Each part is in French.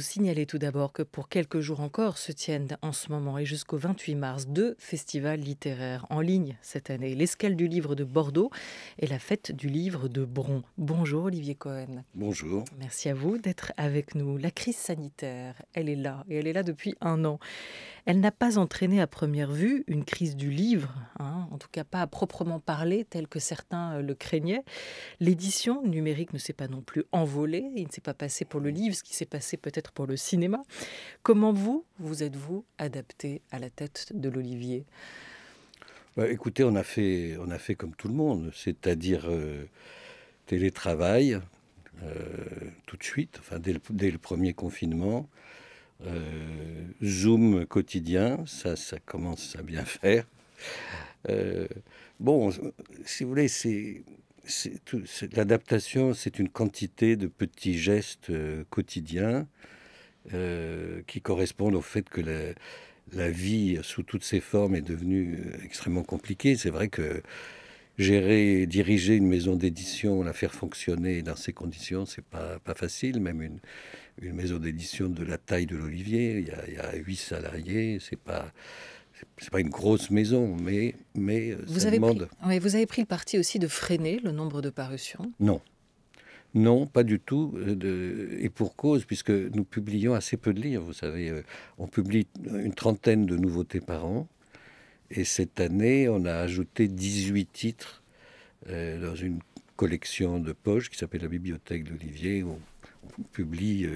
signaler tout d'abord que pour quelques jours encore se tiennent en ce moment et jusqu'au 28 mars deux festivals littéraires en ligne cette année, l'escale du livre de Bordeaux et la fête du livre de Bron. Bonjour Olivier Cohen. Bonjour. Merci à vous d'être avec nous. La crise sanitaire, elle est là et elle est là depuis un an. Elle n'a pas entraîné à première vue une crise du livre, hein, en tout cas pas à proprement parler tel que certains euh, le craignaient. L'édition numérique ne s'est pas non plus envolée, il ne s'est pas passé pour le livre ce qui s'est passé peut-être pour le cinéma. Comment vous, vous êtes-vous adapté à la tête de l'Olivier bah, Écoutez, on a, fait, on a fait comme tout le monde, c'est-à-dire euh, télétravail euh, tout de suite, enfin, dès, le, premier confinement. Euh, Zoom quotidien, ça, ça commence à bien faire. bon, si vous voulez, l'adaptation, c'est une quantité de petits gestes quotidiens euh, qui correspondent au fait que la, vie, sous toutes ses formes, est devenue euh, extrêmement compliquée. C'est vrai que gérer, diriger une maison d'édition, la faire fonctionner dans ces conditions, c'est pas, pas facile. Même une, maison d'édition de la taille de l'Olivier, il y, a, huit 8 salariés, c'est pas c'est pas une grosse maison, mais mais euh, vous avez vous avez pris le parti aussi de freiner le nombre de parutions. Non, non, pas du tout, euh, et pour cause, puisque nous publions assez peu de livres, vous savez. Euh, on publie une trentaine de nouveautés par an, et cette année, on a ajouté 18 titres euh, dans une collection de poches qui s'appelle la Bibliothèque d'Olivier. où on, publie...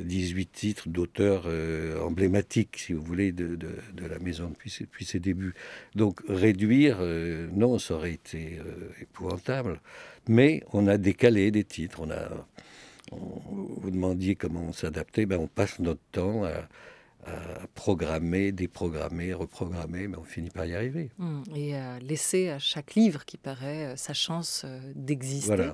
18 titres d'auteurs euh, emblématiques, si vous voulez, de, de, la maison depuis, depuis, ses débuts. Donc réduire, euh, non, ça aurait été euh, épouvantable. Mais on a décalé des titres. On a, vous demandiez comment on s'adaptait, ben on passe notre temps à, programmer, déprogrammer, reprogrammer, mais on finit par y arriver. Mmh. Et laisser à chaque livre qui paraît euh, sa chance euh, d'exister.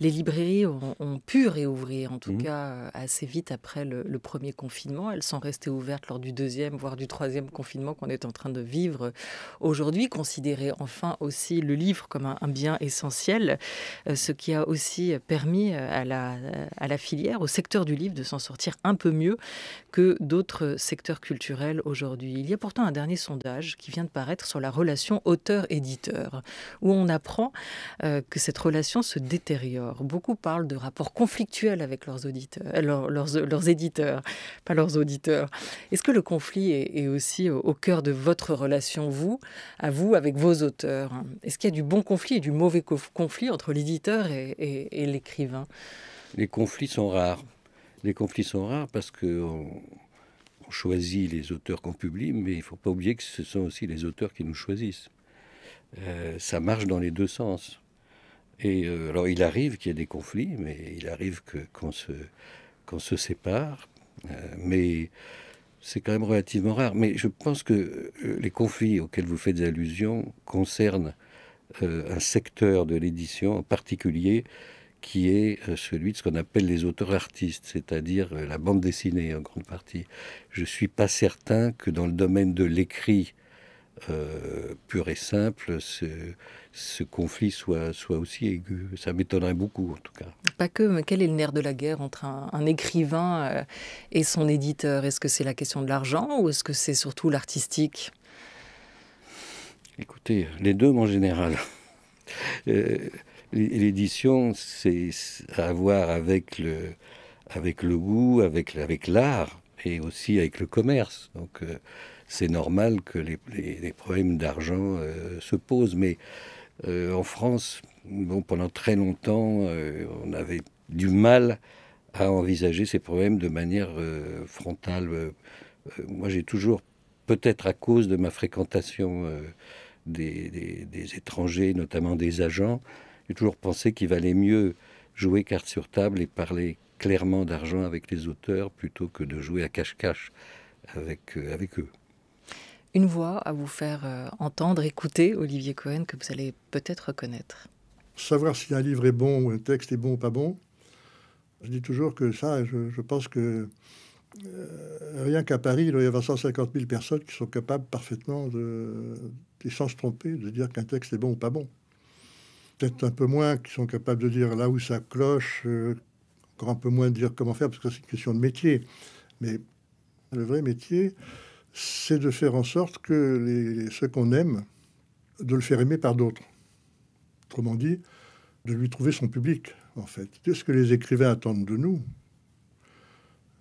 Les librairies ont, pu réouvrir, en tout mmh. cas euh, assez vite après le, premier confinement. Elles sont restées ouvertes lors du deuxième, voire du troisième confinement qu'on est en train de vivre aujourd'hui. Considérer enfin aussi le livre comme un, bien essentiel, ce qui a aussi permis à la, à la filière, au secteur du livre, de s'en sortir un peu mieux que d'autres secteurs secteur culturel aujourd'hui. Il y a pourtant un dernier sondage qui vient de paraître sur la relation auteur-éditeur, où on apprend euh, que cette relation se détériore. Beaucoup parlent de rapports conflictuels avec leurs, auditeurs, euh, leurs, leurs, éditeurs, pas leurs auditeurs. Est-ce que le conflit est, aussi au, cœur de votre relation, vous, à vous, avec vos auteurs Est-ce qu'il y a du bon conflit et du mauvais conflit entre l'éditeur et, l'écrivain Les conflits sont rares. Les conflits sont rares parce que choisit les auteurs qu'on publie, mais il ne faut pas oublier que ce sont aussi les auteurs qui nous choisissent. Euh, ça marche dans les deux sens. Et euh, alors il arrive qu'il y ait des conflits, mais il arrive que, qu'on, se, se sépare, euh, mais c'est quand même relativement rare. Mais je pense que les conflits auxquels vous faites allusion concernent un secteur de l'édition en particulier qui est euh, celui de ce qu'on appelle les auteurs artistes, c'est-à-dire euh, la bande dessinée en grande partie. Je ne suis pas certain que dans le domaine de l'écrit euh, pur et simple, ce, ce, conflit soit, soit aussi aigu. Ça m'étonnerait beaucoup en tout cas. Pas que, mais quel est le nerf de la guerre entre un, écrivain et son éditeur Est-ce que c'est la question de l'argent ou est-ce que c'est surtout l'artistique Écoutez, les deux en général. L'édition, c'est à voir avec le, avec le goût, avec, avec l'art et aussi avec le commerce. Donc euh, c'est normal que les, les, problèmes d'argent euh, se posent. Mais euh, en France, bon, pendant très longtemps, on avait du mal à envisager ces problèmes de manière frontale. moi, j'ai toujours, peut-être à cause de ma fréquentation des, des, étrangers, notamment des agents, j'ai toujours pensé qu'il valait mieux jouer carte sur table et parler clairement d'argent avec les auteurs plutôt que de jouer à cache-cache avec, euh, avec eux. Une voix à vous faire euh, entendre, écouter, Olivier Cohen, que vous allez peut-être reconnaître. Savoir si un livre est bon ou un texte est bon ou pas bon, je dis toujours que ça, je, pense que euh, rien qu'à Paris, il y a 150 000 personnes qui sont capables parfaitement, de, sans se tromper, de dire qu'un texte est bon ou pas bon peut-être un peu moins, qui sont capables de dire là où ça cloche, euh, encore un peu moins de dire comment faire, parce que c'est une question de métier. Mais le vrai métier, c'est de faire en sorte que les, ceux qu'on aime, de le faire aimer par d'autres. Autrement dit, de lui trouver son public, en fait. C'est ce que les écrivains attendent de nous.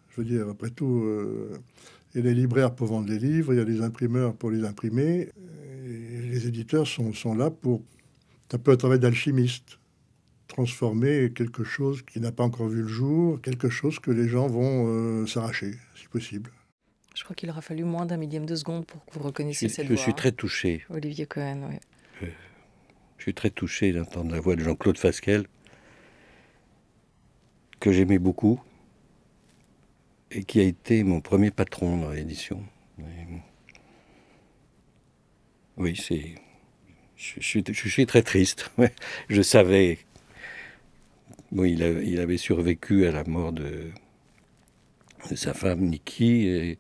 Je veux dire, après tout, euh, il y a les libraires pour vendre les livres, il y a les imprimeurs pour les imprimer, et les éditeurs sont là pour c'est un peu un travail d'alchimiste. Transformer quelque chose qui n'a pas encore vu le jour, quelque chose que les gens vont euh, s'arracher, si possible. Je crois qu'il aura fallu moins d'un millième de seconde pour que vous reconnaissiez cette voix. Je suis très touché. Olivier Cohen, oui. Euh, je suis très touché d'entendre la voix de Jean-Claude Fasquelle, que j'aimais beaucoup, et qui a été mon premier patron dans l'édition. Oui, c'est je, suis très triste. Je savais. il, avait survécu à la mort de, sa femme Nikki et,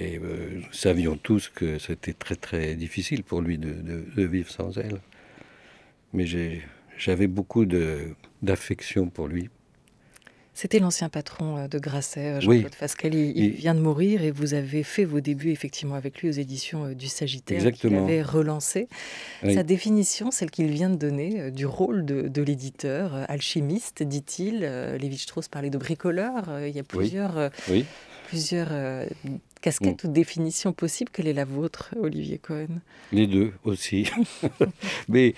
euh, nous savions tous que c'était très très difficile pour lui de vivre sans elle. Mais j'avais beaucoup d'affection pour lui. C'était l'ancien patron euh, de Grasset, euh, Jean-Claude Il vient de mourir et vous avez fait vos débuts effectivement avec lui aux éditions euh, du Sagittaire, Exactement. Vous avait relancé. Sa définition, celle qu'il vient de donner, du rôle de, l'éditeur, alchimiste, dit-il. Lévi-Strauss parlait de bricoleur. Il y a plusieurs, plusieurs casquettes mm. ou définitions possibles. Quelle est la vôtre, Olivier Cohen Les deux aussi. Mais.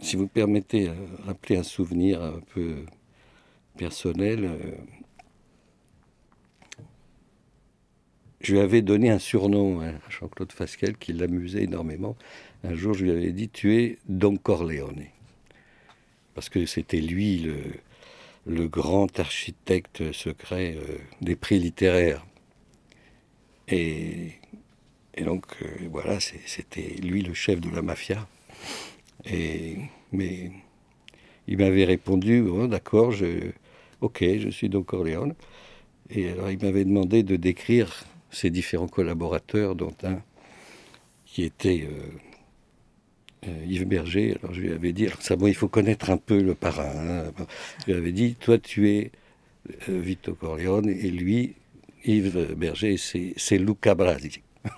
si vous permettez, rappeler un souvenir un peu personnel, euh, je lui avais donné un surnom hein, à Jean-Claude Fasquelle qui l'amusait énormément. Un jour, je lui avais dit Tu es Don Corleone. Parce que c'était lui le, grand architecte secret euh, des prix littéraires. Et, donc, euh, voilà, c'était lui le chef de la mafia. mais il m'avait répondu D'accord, je Ok, je suis donc Corleone. Et alors, il m'avait demandé de décrire ses différents collaborateurs, dont un qui était euh, euh, Yves Berger. Alors, je lui avais dit, bon, il faut connaître un peu le parrain. Hein. Je lui avais dit, toi, tu es euh, Vito Corleone, et lui, Yves Berger, c'est Luca Brasi,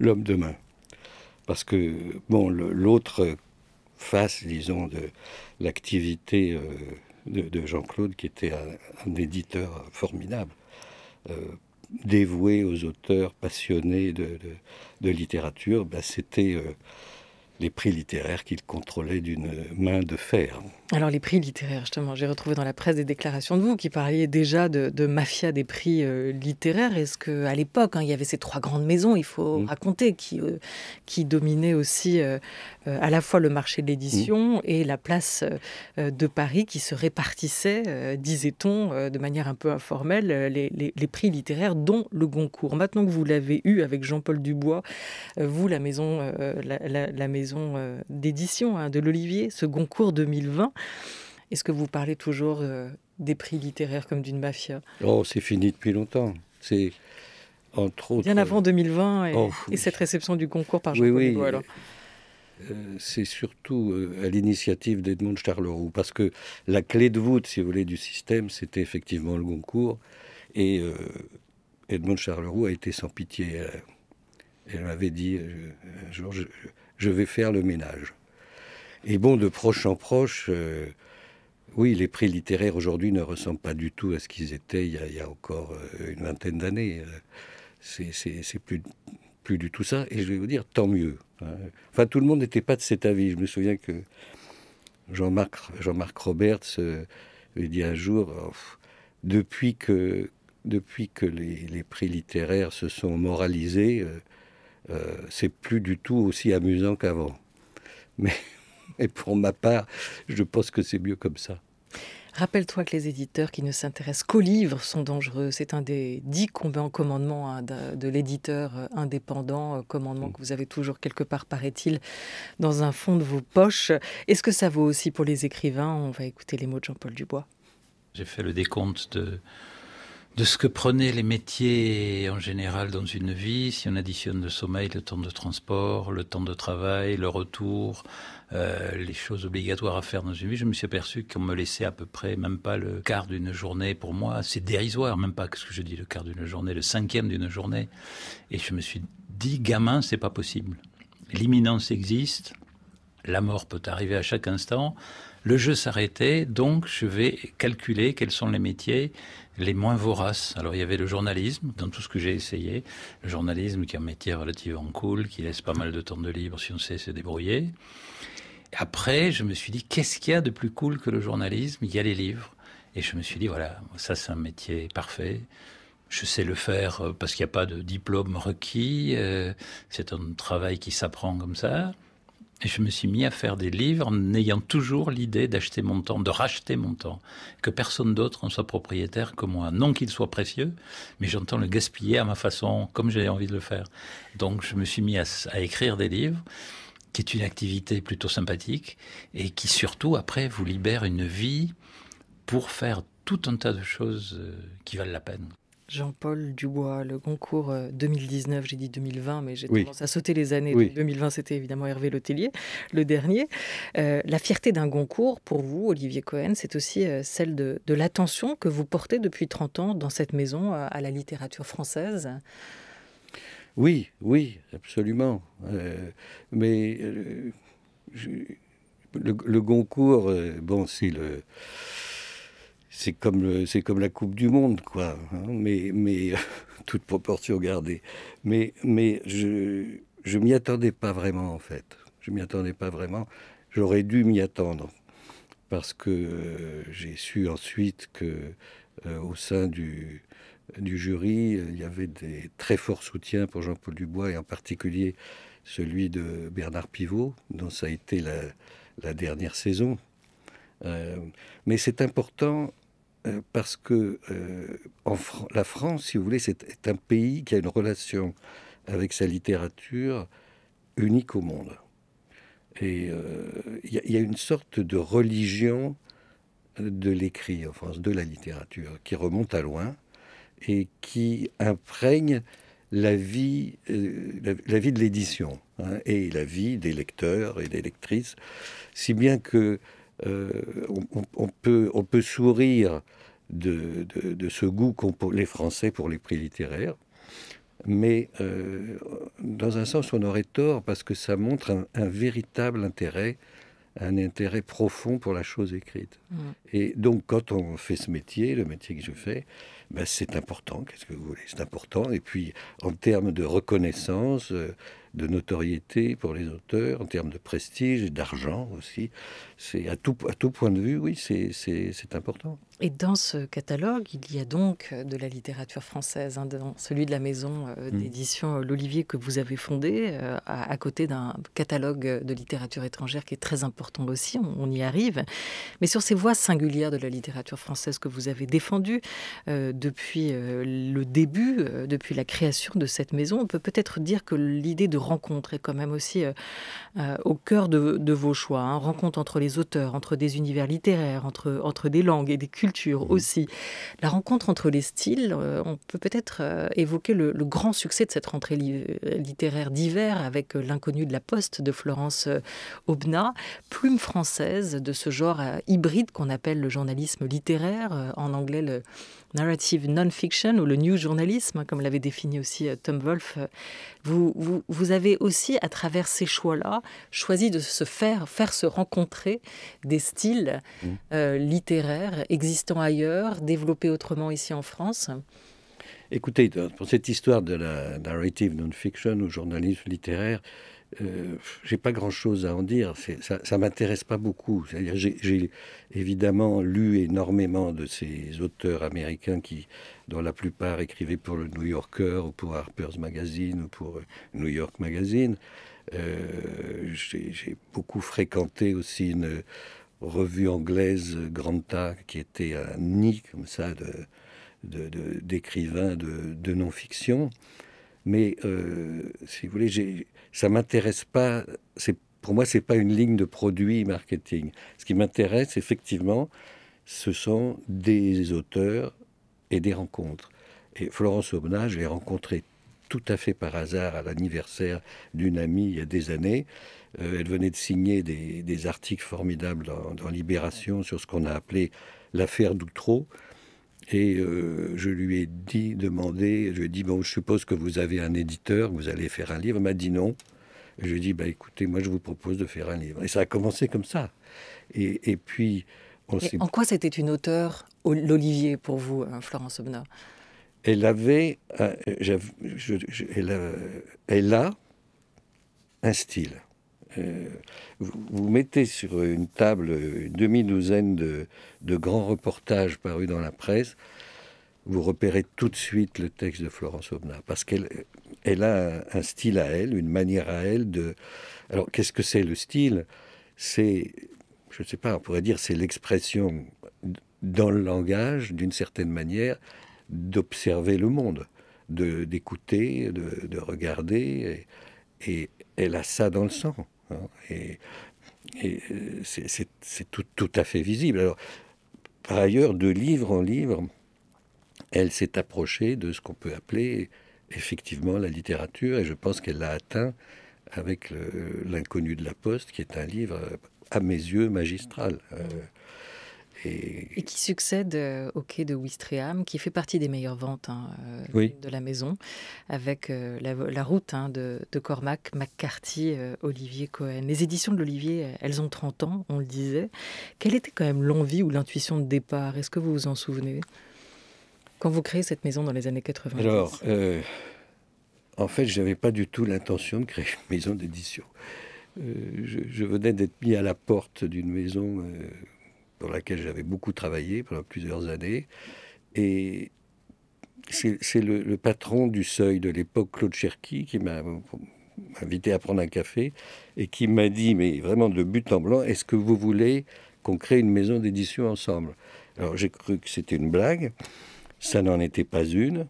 l'homme de main. Parce que, bon, l'autre face, disons, de l'activité de, Jean-Claude, qui était un, éditeur formidable, euh, dévoué aux auteurs passionnés de, littérature, ben, c'était euh, les prix littéraires qu'il contrôlait d'une main de fer. Alors les prix littéraires, justement, j'ai retrouvé dans la presse des déclarations de vous qui parliez déjà de, mafia des prix euh, littéraires. Est-ce que à l'époque, hein, il y avait ces trois grandes maisons, il faut mmh. raconter, euh, qui, dominaient aussi euh, à la fois le marché de l'édition mmh. et la place de Paris qui se répartissait, disait-on, de manière un peu informelle, les, prix littéraires, dont le Goncourt. Maintenant que vous l'avez eu avec Jean-Paul Dubois, vous, la maison, la, maison d'édition hein, de l'Olivier, ce Goncourt 2020, est-ce que vous parlez toujours euh, des prix littéraires comme d'une mafia Oh, c'est fini depuis longtemps. C'est entre autres. Bien avant 2020 et, cette réception du concours par Jean-Paul euh, c'est surtout euh, à l'initiative d'Edmond Charleroux, parce que la clé de voûte, si vous voulez, du système, c'était effectivement le concours. Et Edmond Charleroux a été sans pitié. Elle, m'avait dit un jour, je vais faire le ménage. Et bon, de proche en proche, euh, oui, les prix littéraires aujourd'hui ne ressemblent pas du tout à ce qu'ils étaient il y, a, encore euh, une vingtaine d'années. Euh, c'est plus, plus du tout ça. Et je vais vous dire, tant mieux. Hein. Enfin, tout le monde n'était pas de cet avis. Je me souviens que Jean-Marc Jean Roberts robert dit un jour, depuis que, depuis que les, prix littéraires se sont moralisés, c'est plus du tout aussi amusant qu'avant. Mais et pour ma part, je pense que c'est mieux comme ça. Rappelle-toi que les éditeurs qui ne s'intéressent qu'aux livres sont dangereux. C'est un des dix en commandement hein, de l'éditeur euh, indépendant, euh, commandement mm. que vous avez toujours quelque part, paraît-il, dans un fond de vos poches. Est-ce que ça vaut aussi pour les écrivains On va écouter les mots de Jean-Paul Dubois. J'ai fait le décompte de, de ce que prenaient les métiers en général dans une vie, si on additionne le sommeil, le temps de transport, le temps de travail, le retour, euh, les choses obligatoires à faire dans une vie, je me suis aperçu qu'on me laissait à peu près même pas le quart d'une journée. Pour moi, c'est dérisoire, même pas ce que je dis, le quart d'une journée, le cinquième d'une journée. Et je me suis dit, gamin, c'est pas possible. L'imminence existe, la mort peut arriver à chaque instant. Le jeu s'arrêtait, donc je vais calculer quels sont les métiers les moins voraces. Alors il y avait le journalisme, dans tout ce que j'ai essayé, le journalisme qui est un métier relativement cool, qui laisse pas mal de temps de libre si on sait se débrouiller. Après, je me suis dit, qu'est-ce qu'il y a de plus cool que le journalisme Il y a les livres. Et je me suis dit, voilà, ça c'est un métier parfait. Je sais le faire euh, parce qu'il n'y a pas de diplôme requis. Euh, c'est un travail qui s'apprend comme ça. Et je me suis mis à faire des livres en ayant toujours l'idée d'acheter mon temps, de racheter mon temps, que personne d'autre en soit propriétaire que moi. Non qu'il soit précieux, mais j'entends le gaspiller à ma façon, comme j'ai envie de le faire. Donc je me suis mis à écrire des livres qui est une activité plutôt sympathique et qui surtout après vous libère une vie pour faire tout un tas de choses euh, qui valent la peine. Jean-Paul Dubois, le Goncourt 2019, euh, j'ai dit 2020, mais j'ai tendance à sauter les années. 2020, c'était évidemment Hervé Lottelier, le dernier. Euh, la fierté d'un Goncourt pour vous, Olivier Cohen, c'est aussi celle de, l'attention que vous portez depuis 30 ans dans cette maison à la littérature française. Oui, oui, absolument. Euh, mais euh, le, Goncourt, euh, bon, c'est comme, la Coupe du Monde, quoi. Hein, mais, mais toute proportion gardée. Mais, mais je ne m'y attendais pas vraiment, en fait. Je m'y attendais pas vraiment. J'aurais dû m'y attendre. Parce que j'ai su ensuite que, au sein du, du jury. Il y avait des très forts soutiens pour Jean-Paul Dubois et en particulier celui de Bernard Pivot, dont ça a été la, dernière saison. Euh, mais c'est important euh, parce que euh, la France, si vous voulez, c'est un pays qui a une relation avec sa littérature unique au monde. Et il y, y, a une sorte de religion de l'écrit en France, de la littérature, qui remonte à loin et qui imprègne la vie, euh, la, vie de l'édition hein, et la vie des lecteurs et des lectrices, si bien que euh, on, peut, sourire de, ce goût qu'ont les Français pour les prix littéraires, mais euh, dans un sens on aurait tort parce que ça montre un, véritable intérêt un intérêt profond pour la chose écrite. Mmh. Et donc quand on fait ce métier, le métier que je fais, ben, c'est important, qu'est-ce que vous voulez C'est important. Et puis, en termes de reconnaissance, euh, de notoriété pour les auteurs, en termes de prestige et d'argent aussi, c'est à tout point de vue, oui, c'est important. Et dans ce catalogue, il y a donc euh, de la littérature française, hein, dans celui de la maison euh, mm. d'édition euh, L'Olivier que vous avez fondée, à, côté d'un catalogue de littérature étrangère qui est très important aussi, on, y arrive. Mais sur ces voies singulières de la littérature française que vous avez défendues depuis le début, depuis la création de cette maison, on peut peut-être dire que l'idée de rencontre est quand même aussi au cœur de, vos choix. Hein. rencontre entre les auteurs, entre des univers littéraires, entre, entre des langues et des cultures Mhm. aussi. La rencontre entre les styles, euh, on peut peut-être euh, évoquer le, grand succès de cette rentrée euh, littéraire d'hiver avec L'inconnu de la poste de Florence Aubenas, plume française de ce genre hybride qu'on appelle le journalisme littéraire, en anglais le narrative non-fiction ou le new journalisme, hein, comme l'avait défini aussi euh, Tom Wolfe, euh, vous, vous, avez aussi, à travers ces choix-là, choisi de se faire, faire se rencontrer des styles mmh. euh, littéraires existants ailleurs, développés autrement ici en France. Écoutez, pour cette histoire de la narrative non-fiction ou journalisme littéraire, euh, j'ai pas grand-chose à en dire. Ça, ça m'intéresse pas beaucoup. j'ai évidemment lu énormément de ces auteurs américains qui, dont la plupart écrivaient pour le New Yorker ou pour Harper's Magazine ou pour euh, New York Magazine. Euh, j'ai beaucoup fréquenté aussi une revue anglaise Granta qui était un nid comme ça d'écrivains de, de, de, de non-fiction. Mais si vous voulez, j'ai ça m'intéresse pas. C'est pour moi, c'est pas une ligne de produit marketing. Ce qui m'intéresse, effectivement, ce sont des auteurs et des rencontres. Et Florence Aubenas, je l'ai rencontrée tout à fait par hasard à l'anniversaire d'une amie il y a des années. Euh, elle venait de signer des, articles formidables dans, dans Libération sur ce qu'on a appelé l'affaire d'Outreau, et euh, je lui ai dit, demandé, je lui ai dit, bon, je suppose que vous avez un éditeur, vous allez faire un livre. Il m'a dit non. je lui ai dit, bah, écoutez, moi, je vous propose de faire un livre. Et ça a commencé comme ça. Et, et puis, En quoi c'était une auteur, l'Olivier, pour vous, euh, Florence Obna Elle avait, euh, elle, elle a un style. Euh, vous, mettez sur une table une demi-douzaine de, grands reportages parus dans la presse, vous repérez tout de suite le texte de Florence Aubenas, parce qu'elle elle a un style à elle, une manière à elle de... Alors qu'est-ce que c'est le style C'est, je ne sais pas, on pourrait dire c'est l'expression dans le langage, d'une certaine manière, d'observer le monde, d'écouter, de, de, regarder. Et, et elle a ça dans le sang. Et, euh, c'est tout, tout, à fait visible. Alors, par ailleurs, de livre en livre, elle s'est approchée de ce qu'on peut appeler effectivement la littérature, et je pense qu'elle l'a atteint avec L'inconnu de la Poste, qui est un livre, à mes yeux, magistral. Euh, et... qui succède euh, au quai de Wistreham, qui fait partie des meilleures ventes hein, euh, de la maison, avec euh, la, route hein, de, Cormac, McCarthy, Olivier Cohen. Les éditions de l'Olivier, elles ont 30 ans, on le disait. Quelle était quand même l'envie ou l'intuition de départ Est-ce que vous vous en souvenez Quand vous créez cette maison dans les années 80 Alors, en fait, je n'avais pas du tout l'intention de créer une maison d'édition. Je, je, venais d'être mis à la porte d'une maison dans laquelle j'avais beaucoup travaillé pendant plusieurs années. Et c'est le, patron du seuil de l'époque, Claude Cherki, qui m'a invité à prendre un café et qui m'a dit, mais vraiment de but en blanc, est-ce que vous voulez qu'on crée une maison d'édition ensemble Alors j'ai cru que c'était une blague, ça n'en était pas une,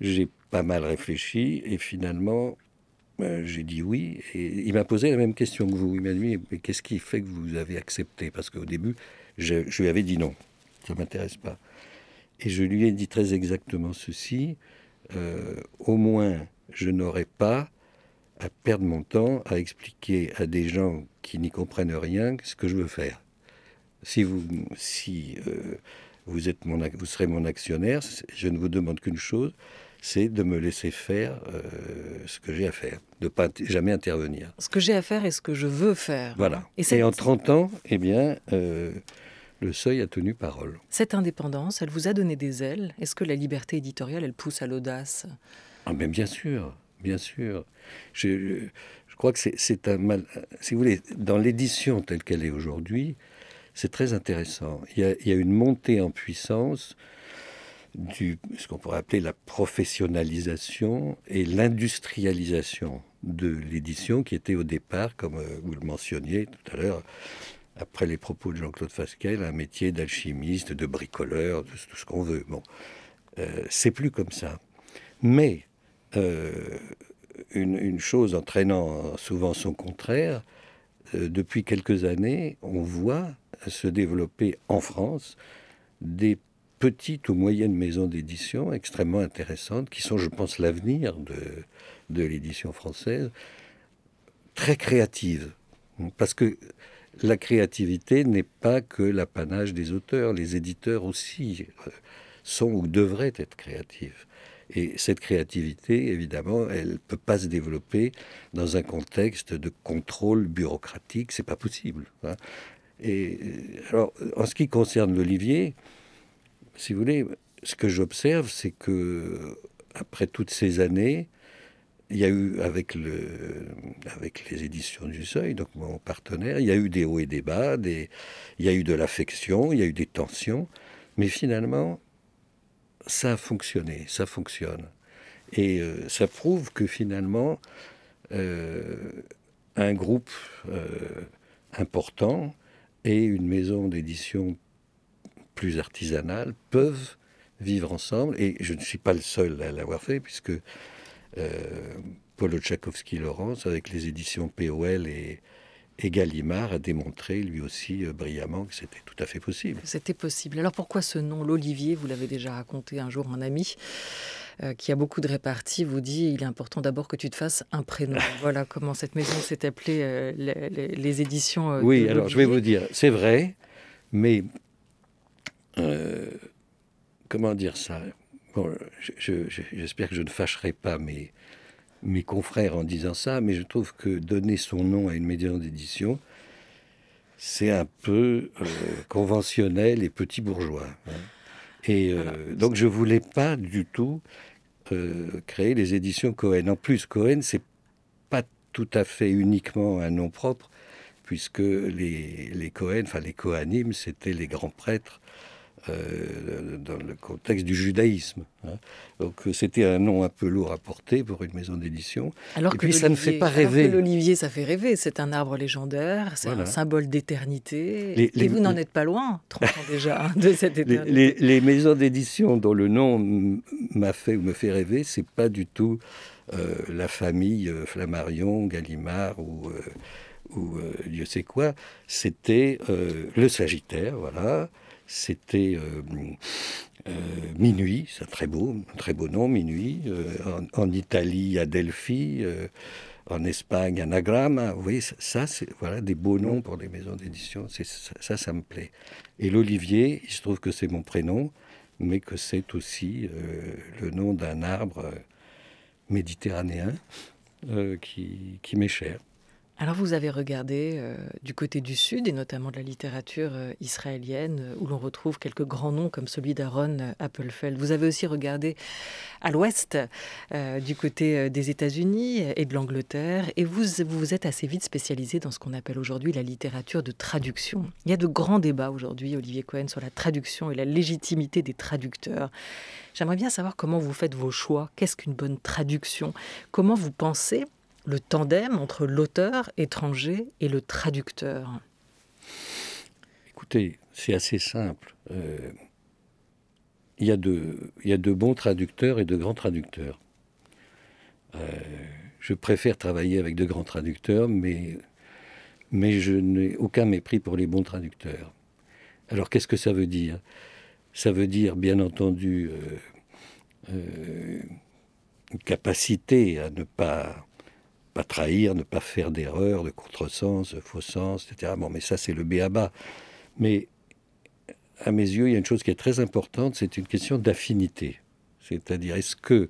j'ai pas mal réfléchi et finalement euh, j'ai dit oui et il m'a posé la même question que vous. Il m'a dit mais qu'est-ce qui fait que vous avez accepté Parce qu'au début je, lui avais dit non, ça ne m'intéresse pas. Et je lui ai dit très exactement ceci, euh, au moins je n'aurai pas à perdre mon temps à expliquer à des gens qui n'y comprennent rien ce que je veux faire. Si vous, euh, êtes vous serez mon actionnaire, je ne vous demande qu'une chose, c'est de me laisser faire euh, ce que j'ai à faire, de ne jamais intervenir. Ce que j'ai à faire et ce que je veux faire. Voilà. Et, en 30 ans, eh bien, euh, le seuil a tenu parole. Cette indépendance, elle vous a donné des ailes. Est-ce que la liberté éditoriale, elle pousse à l'audace ah ben Bien sûr, bien sûr. Je, crois que c'est un mal. Si vous voulez, dans l'édition telle qu'elle est aujourd'hui, c'est très intéressant. Il y, a, il y, a, une montée en puissance du, ce qu'on pourrait appeler la professionnalisation et l'industrialisation de l'édition qui était au départ, comme euh, vous le mentionniez tout à l'heure, après les propos de Jean-Claude Fasquelle, un métier d'alchimiste, de bricoleur, de tout ce qu'on veut. Bon, euh, c'est plus comme ça. Mais euh, une, chose entraînant souvent son contraire, depuis quelques années, on voit se développer en France des petites ou moyennes maisons d'édition extrêmement intéressantes, qui sont, je pense, l'avenir de, l'édition française, très créatives. Parce que la créativité n'est pas que l'apanage des auteurs, les éditeurs aussi euh, sont ou devraient être créatifs. Et cette créativité, évidemment, elle ne peut pas se développer dans un contexte de contrôle bureaucratique, c'est pas possible. Hein. Et euh, alors, en ce qui concerne l'Olivier, si vous voulez, ce que j'observe, c'est que après toutes ces années, il y a eu avec, le, avec les éditions du Seuil, donc mon partenaire, il y a eu des hauts et des bas, des, il y a eu de l'affection, il y a eu des tensions, mais finalement, ça a fonctionné, ça fonctionne. Et euh, ça prouve que finalement, euh, un groupe euh, important et une maison d'édition plus artisanales peuvent vivre ensemble. Et je ne suis pas le seul à l'avoir fait, puisque euh, Paulo Tchaikovsky-Laurence, avec les éditions POL et, et Gallimard a démontré lui aussi euh, brillamment que c'était tout à fait possible. C'était possible. Alors pourquoi ce nom, l'Olivier Vous l'avez déjà raconté un jour, un ami euh, qui a beaucoup de réparties vous dit il est important d'abord que tu te fasses un prénom. voilà comment cette maison s'est appelée, euh, les, les, éditions. oui, alors je vais vous dire, c'est vrai, mais euh, comment dire ça bon, J'espère que je ne fâcherai pas mes, mes confrères en disant ça, mais je trouve que donner son nom à une maison d'édition, c'est un peu euh, conventionnel et petit bourgeois. Hein. Et euh, donc je ne voulais pas du tout créer les éditions Cohen. En plus, Cohen, n'est pas tout à fait uniquement un nom propre, puisque les, les Cohen, enfin les Coanimes, c'était les grands prêtres euh, dans le contexte du judaïsme. Hein. Donc euh, c'était un nom un peu lourd à porter pour une maison d'édition. Alors que puis ça ne fait pas rêver. L'olivier, ça fait rêver. C'est un arbre légendaire, c'est un symbole d'éternité. Et vous n'en êtes pas loin, 30 ans déjà, hein, de cette éternité. Les, maisons d'édition dont le nom m'a fait ou me fait rêver, c'est pas du tout euh, la famille Flammarion, Gallimard ou ou Dieu sait quoi, c'était le Sagittaire, voilà, c'était euh, euh, Minuit, c'est très beau, très beau nom, Minuit. Euh, en, Italie, Adelphi, en Espagne, Anagrama. Vous voyez, ça, c'est voilà, des beaux noms pour des maisons d'édition. Ça, ça, me plaît. Et l'Olivier, il se trouve que c'est mon prénom, mais que c'est aussi le nom d'un arbre méditerranéen qui m'est cher. Alors vous avez regardé euh, du côté du Sud et notamment de la littérature euh, israélienne euh, où l'on retrouve quelques grands noms comme celui d'Aaron Appelfeld. Vous avez aussi regardé à l'Ouest du côté des États-Unis et de l'Angleterre et vous vous êtes assez vite spécialisé dans ce qu'on appelle aujourd'hui la littérature de traduction. Il y a de grands débats aujourd'hui, Olivier Cohen, sur la traduction et la légitimité des traducteurs. J'aimerais bien savoir comment vous faites vos choix, qu'est-ce qu'une bonne traduction, comment vous pensez le tandem entre l'auteur étranger et le traducteur Écoutez, c'est assez simple. Euh, il, y a de, bons traducteurs et de grands traducteurs. Euh, je préfère travailler avec de grands traducteurs, mais, je n'ai aucun mépris pour les bons traducteurs. Alors qu'est-ce que ça veut dire Ça veut dire, bien entendu, euh, une capacité à ne pas pas trahir, ne pas faire d'erreurs, de contresens, de faux sens, etc. Bon, mais ça, c'est le béaba. Mais à mes yeux, il y a une chose qui est très importante, c'est une question d'affinité. C'est-à-dire, est-ce que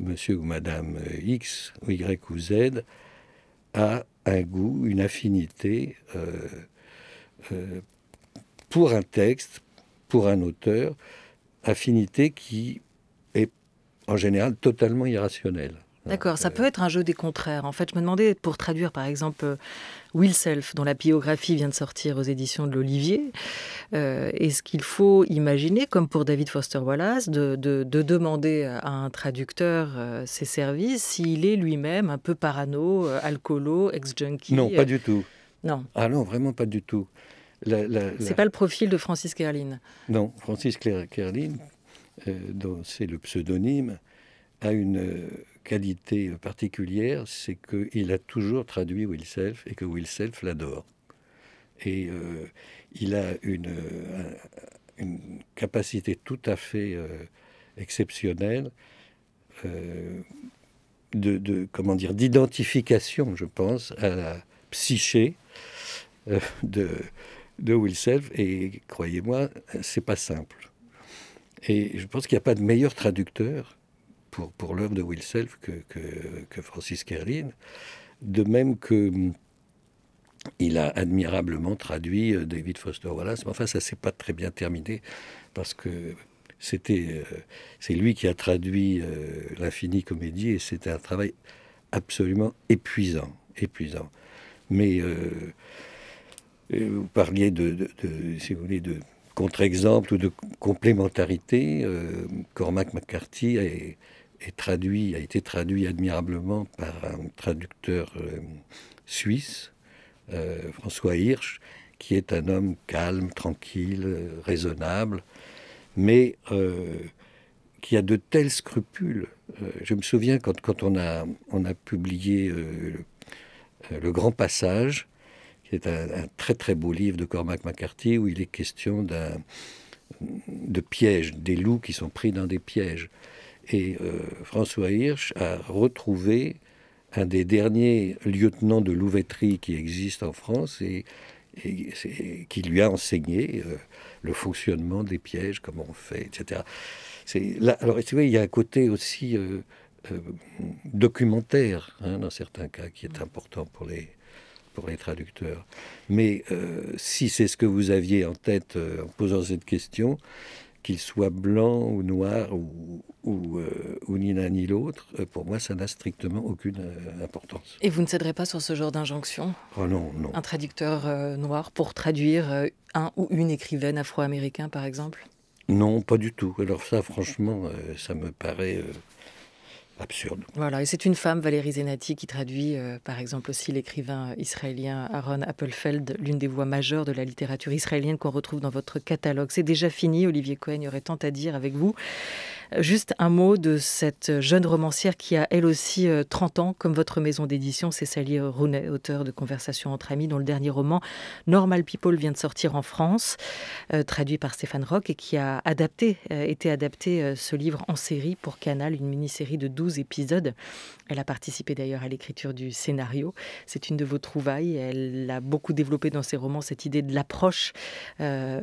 monsieur ou madame X ou Y ou Z a un goût, une affinité euh, euh, pour un texte, pour un auteur, affinité qui est en général totalement irrationnelle D'accord, ça euh, peut être un jeu des contraires. En fait, je me demandais, pour traduire par exemple euh, Will Self, dont la biographie vient de sortir aux éditions de l'Olivier, euh, est-ce qu'il faut imaginer, comme pour David Foster Wallace, de, demander à un traducteur ses services s'il est lui-même un peu parano, alcoolo, ex-junkie Non, pas du tout. Non. Ah non, vraiment pas du tout. La... C'est pas le profil de Francis Kerlin. Non, Francis Kerlin, dont c'est le pseudonyme, a une qualité particulière, c'est qu'il a toujours traduit Will Self et que Will Self l'adore. Et euh, il a une, capacité tout à fait euh, exceptionnelle euh, de, comment dire, d'identification, je pense, à la psyché de, de Will Self. Et croyez-moi, c'est pas simple. Et je pense qu'il n'y a pas de meilleur traducteur pour, pour l'œuvre de Will Self que, que, Francis Kerlin. De même que mm, il a admirablement traduit euh, David Foster Wallace. Mais enfin, ça s'est pas très bien terminé parce que c'était, euh, c'est lui qui a traduit euh, l'infini comédie et c'était un travail absolument épuisant, épuisant. Mais vous parliez de, de, si vous voulez, de contre-exemple ou de complémentarité. Cormac McCarthy est est traduit, a été traduit admirablement par un traducteur euh, suisse, euh, François Hirsch, qui est un homme calme, tranquille, euh, raisonnable, mais qui a de tels scrupules. je me souviens quand, quand on, a, on, a, publié le, Grand Passage, qui est un, un, très très beau livre de Cormac McCarthy, où il est question d'un de pièges, des loups qui sont pris dans des pièges. Et euh, François Hirsch a retrouvé un des derniers lieutenants de louveterie qui existe en France et, qui lui a enseigné euh, le fonctionnement des pièges, comment on fait, etc. alors, tu vois, il y a un côté aussi euh, documentaire, hein, dans certains cas, qui est important pour les, pour les traducteurs. Mais si c'est ce que vous aviez en tête en posant cette question, qu'il soit blanc ou noir ou, euh, ni l'un ni l'autre, euh, pour moi, ça n'a strictement aucune euh, importance. Et vous ne céderez pas sur ce genre d'injonction oh non, non. Un traducteur noir pour traduire un ou une écrivaine afro-américain, par exemple Non, pas du tout. Alors ça, franchement, ça me paraît absurde. Voilà, et c'est une femme, Valérie Zenati, qui traduit euh, par exemple aussi l'écrivain israélien Aaron Appelfeld, l'une des voix majeures de la littérature israélienne qu'on retrouve dans votre catalogue. C'est déjà fini, Olivier Cohen, il y aurait tant à dire avec vous. Juste un mot de cette jeune romancière qui a elle aussi 30 euh, ans, comme votre maison d'édition, c'est Sally Rounet, auteur de Conversations entre amis, dont le dernier roman, Normal People, vient de sortir en France, euh, traduit par Stéphane Rock, et qui a adapté, euh, été adapté ce livre en série pour Canal, une mini-série de 12 épisodes. Elle a participé d'ailleurs à l'écriture du scénario. C'est une de vos trouvailles. Elle a beaucoup développé dans ses romans cette idée de l'approche,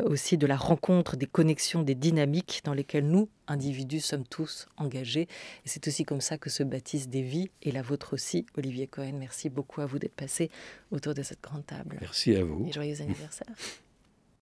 aussi de la rencontre, des connexions, des dynamiques dans lesquelles nous, individus sommes tous engagés. Et c'est aussi comme ça que se bâtissent des vies, et la vôtre aussi, Olivier Cohen. Merci beaucoup à vous d'être passé autour de cette grande table. Merci à vous. Et joyeux anniversaire.